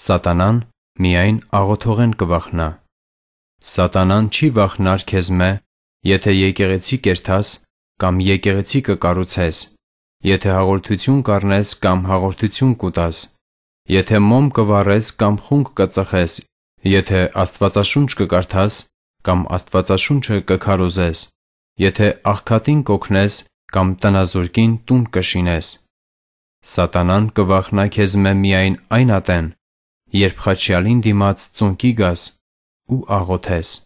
Սատանան միայն աղոթողեն կվախենա։ Սատանան չի վախենար քեզմե, եթե եկեղեցի կերտաս կամ եկեղեցի կկառուցես, եթե հաղորդություն կառնես կամ հաղորդություն կուտաս, եթե մոմ կվառես կամ խունկ կծխես, եթե Աստվածաշունչ կկարդաս կամ Աստվածաշունչը կքարոզես, եթե աղքատին կօգնես կամ տնազորկին տուն կշինես։ Սատանան կվախնա քեզ մե միայն այն ատեն, երբ խաչյալին դիմաց ծունկի գաս ու աղոթես։